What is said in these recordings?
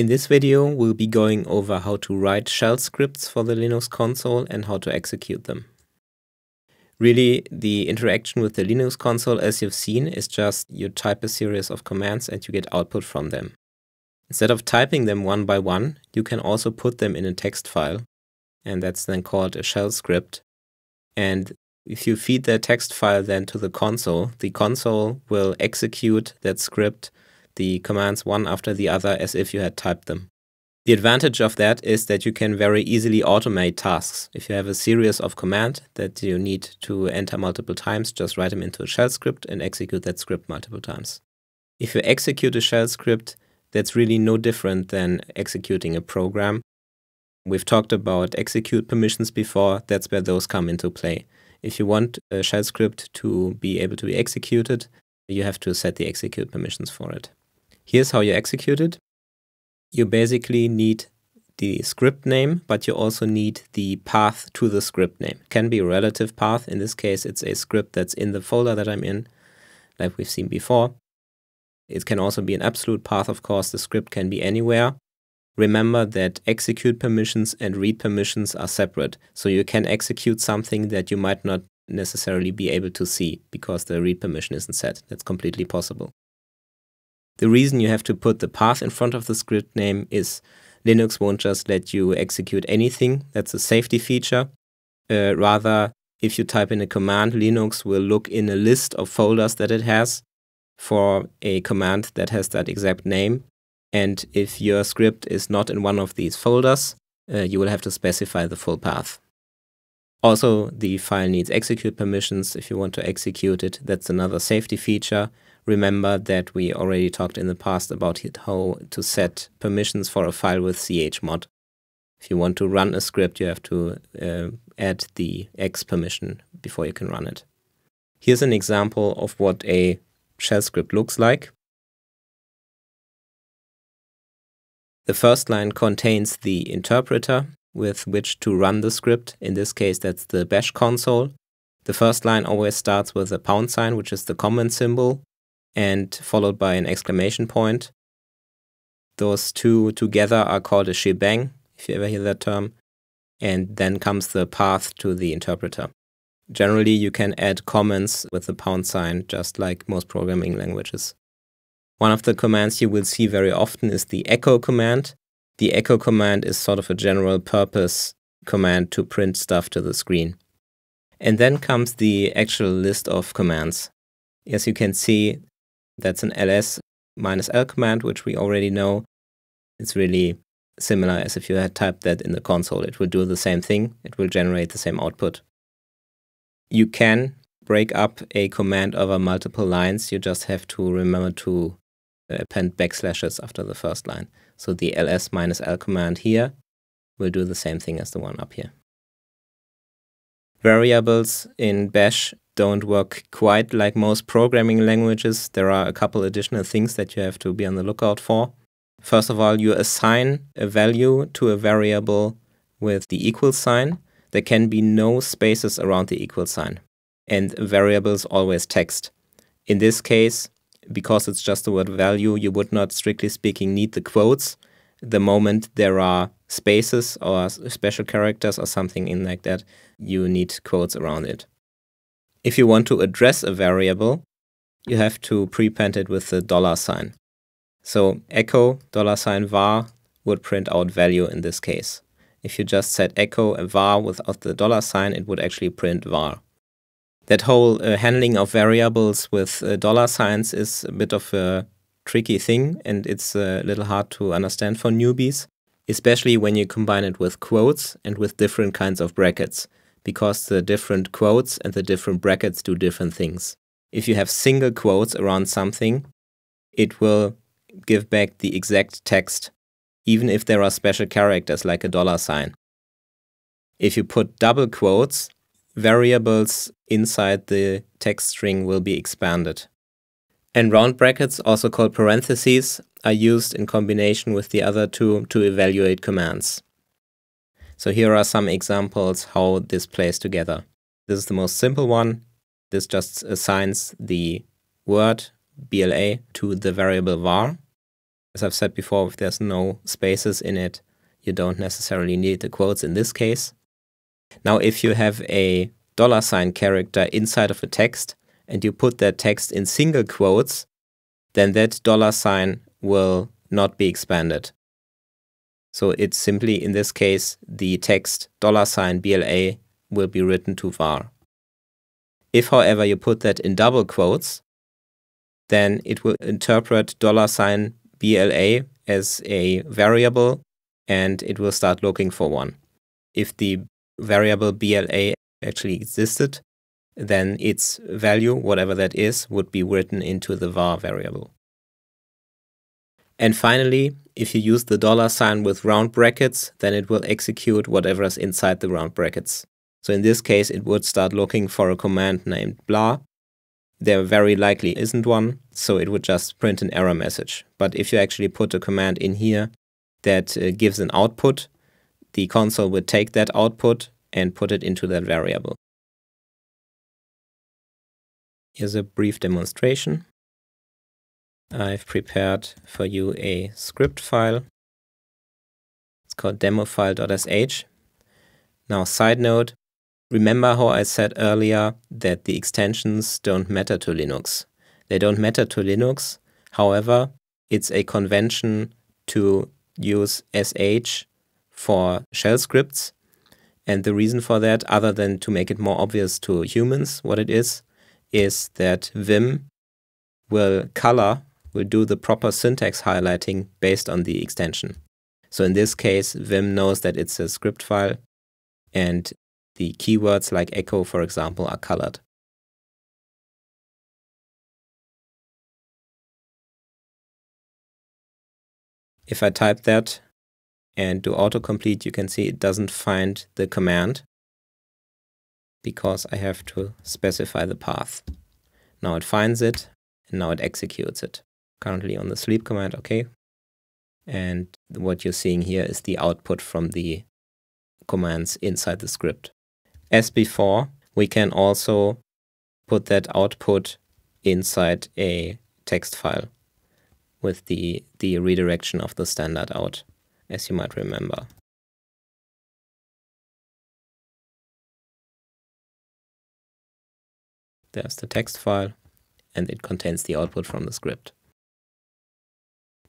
In this video, we'll be going over how to write shell scripts for the Linux console and how to execute them. Really, the interaction with the Linux console, as you've seen, is just you type a series of commands and you get output from them. Instead of typing them one by one, you can also put them in a text file, and that's then called a shell script. And if you feed that text file then to the console, the console will execute that script, the commands one after the other as if you had typed them. The advantage of that is that you can very easily automate tasks. If you have a series of commands that you need to enter multiple times, just write them into a shell script and execute that script multiple times. If you execute a shell script, that's really no different than executing a program. We've talked about execute permissions before. That's where those come into play. If you want a shell script to be able to be executed, you have to set the execute permissions for it. Here's how you execute it. You basically need the script name, but you also need the path to the script name. It can be a relative path. In this case, it's a script that's in the folder that I'm in, like we've seen before. It can also be an absolute path, of course. The script can be anywhere remember that execute permissions and read permissions are separate. So you can execute something that you might not necessarily be able to see because the read permission isn't set. That's completely possible. The reason you have to put the path in front of the script name is Linux won't just let you execute anything. That's a safety feature. Uh, rather, if you type in a command, Linux will look in a list of folders that it has for a command that has that exact name and if your script is not in one of these folders, uh, you will have to specify the full path. Also, the file needs execute permissions if you want to execute it. That's another safety feature. Remember that we already talked in the past about how to set permissions for a file with chmod. If you want to run a script, you have to uh, add the X permission before you can run it. Here's an example of what a shell script looks like. The first line contains the interpreter with which to run the script. In this case, that's the bash console. The first line always starts with a pound sign, which is the comment symbol, and followed by an exclamation point. Those two together are called a shebang, if you ever hear that term. And then comes the path to the interpreter. Generally, you can add comments with the pound sign, just like most programming languages. One of the commands you will see very often is the echo command. The echo command is sort of a general purpose command to print stuff to the screen. And then comes the actual list of commands. As you can see, that's an ls minus l command, which we already know. It's really similar as if you had typed that in the console. It will do the same thing. It will generate the same output. You can break up a command over multiple lines. You just have to remember to append uh, backslashes after the first line. So the ls minus l command here will do the same thing as the one up here. Variables in bash don't work quite like most programming languages. There are a couple additional things that you have to be on the lookout for. First of all, you assign a value to a variable with the equal sign. There can be no spaces around the equal sign. And variables always text. In this case, because it's just the word value, you would not, strictly speaking, need the quotes the moment there are spaces or special characters or something in like that, you need quotes around it. If you want to address a variable, you have to prepend it with the dollar sign. So echo dollar sign var would print out value in this case. If you just set echo a var without the dollar sign, it would actually print var that whole uh, handling of variables with uh, dollar signs is a bit of a tricky thing and it's a little hard to understand for newbies, especially when you combine it with quotes and with different kinds of brackets, because the different quotes and the different brackets do different things. If you have single quotes around something, it will give back the exact text, even if there are special characters like a dollar sign. If you put double quotes, variables inside the text string will be expanded. And round brackets, also called parentheses, are used in combination with the other two to evaluate commands. So here are some examples how this plays together. This is the most simple one. This just assigns the word BLA to the variable var. As I've said before, if there's no spaces in it, you don't necessarily need the quotes in this case. Now, if you have a dollar sign character inside of a text and you put that text in single quotes, then that dollar sign will not be expanded. So it's simply, in this case, the text dollar sign $BLA will be written to var. If, however, you put that in double quotes, then it will interpret dollar sign $BLA as a variable and it will start looking for one. If the variable BLA actually existed, then its value, whatever that is, would be written into the var variable. And finally, if you use the dollar sign with round brackets, then it will execute whatever is inside the round brackets. So in this case, it would start looking for a command named blah. There very likely isn't one, so it would just print an error message. But if you actually put a command in here that uh, gives an output, the console would take that output and put it into that variable. Here's a brief demonstration. I've prepared for you a script file. It's called demofile.sh. Now, side note, remember how I said earlier that the extensions don't matter to Linux. They don't matter to Linux. However, it's a convention to use sh for shell scripts. And the reason for that, other than to make it more obvious to humans what it is, is that Vim will color, will do the proper syntax highlighting based on the extension. So in this case, Vim knows that it's a script file and the keywords like echo, for example, are colored. If I type that and do autocomplete, you can see it doesn't find the command because I have to specify the path. Now it finds it and now it executes it. Currently on the sleep command, okay. And what you're seeing here is the output from the commands inside the script. As before, we can also put that output inside a text file with the, the redirection of the standard out as you might remember. There's the text file, and it contains the output from the script.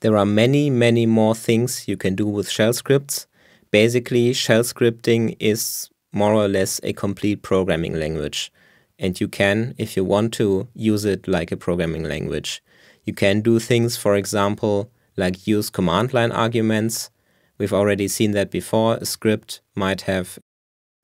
There are many, many more things you can do with shell scripts. Basically, shell scripting is more or less a complete programming language. And you can, if you want to, use it like a programming language. You can do things, for example, like use command line arguments We've already seen that before. A script might have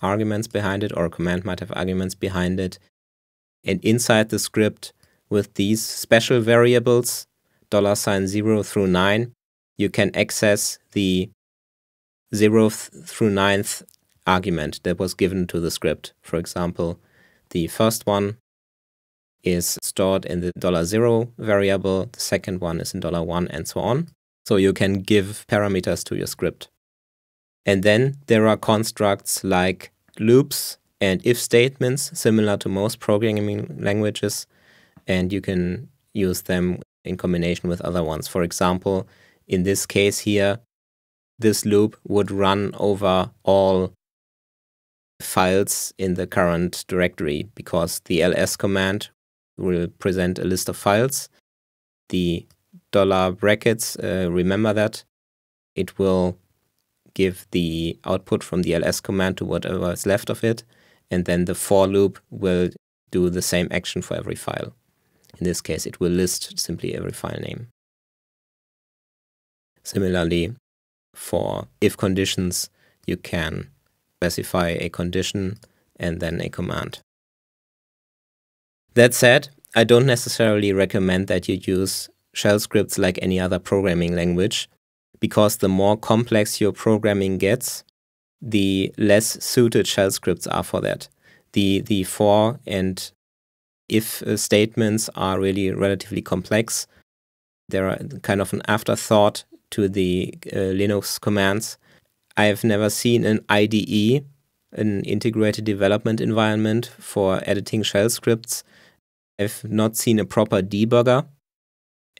arguments behind it, or a command might have arguments behind it. And inside the script, with these special variables, dollar sign 0 through 9, you can access the 0th through 9th argument that was given to the script. For example, the first one is stored in the $0 variable, the second one is in $1, and so on. So you can give parameters to your script. And then there are constructs like loops and if statements, similar to most programming languages, and you can use them in combination with other ones. For example, in this case here, this loop would run over all files in the current directory because the ls command will present a list of files. The dollar brackets, uh, remember that. It will give the output from the ls command to whatever is left of it. And then the for loop will do the same action for every file. In this case, it will list simply every file name. Similarly, for if conditions, you can specify a condition and then a command. That said, I don't necessarily recommend that you use shell scripts like any other programming language, because the more complex your programming gets, the less suited shell scripts are for that. The, the for and if uh, statements are really relatively complex, there are kind of an afterthought to the uh, Linux commands. I have never seen an IDE, an integrated development environment for editing shell scripts. I've not seen a proper debugger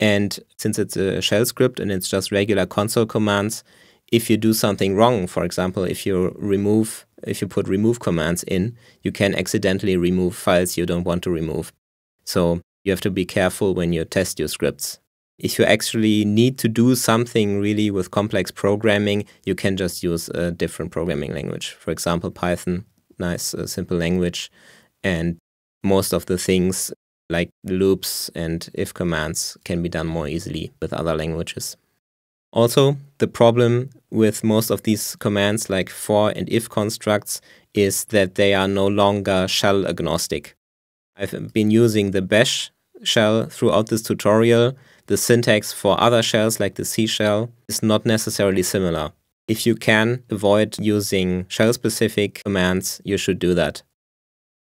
and since it's a shell script and it's just regular console commands, if you do something wrong, for example, if you remove if you put remove commands in, you can accidentally remove files you don't want to remove. So you have to be careful when you test your scripts. If you actually need to do something really with complex programming, you can just use a different programming language. For example, Python, nice uh, simple language, and most of the things like loops and if commands can be done more easily with other languages. Also, the problem with most of these commands like for and if constructs is that they are no longer shell agnostic. I've been using the bash shell throughout this tutorial. The syntax for other shells like the C shell is not necessarily similar. If you can avoid using shell-specific commands, you should do that.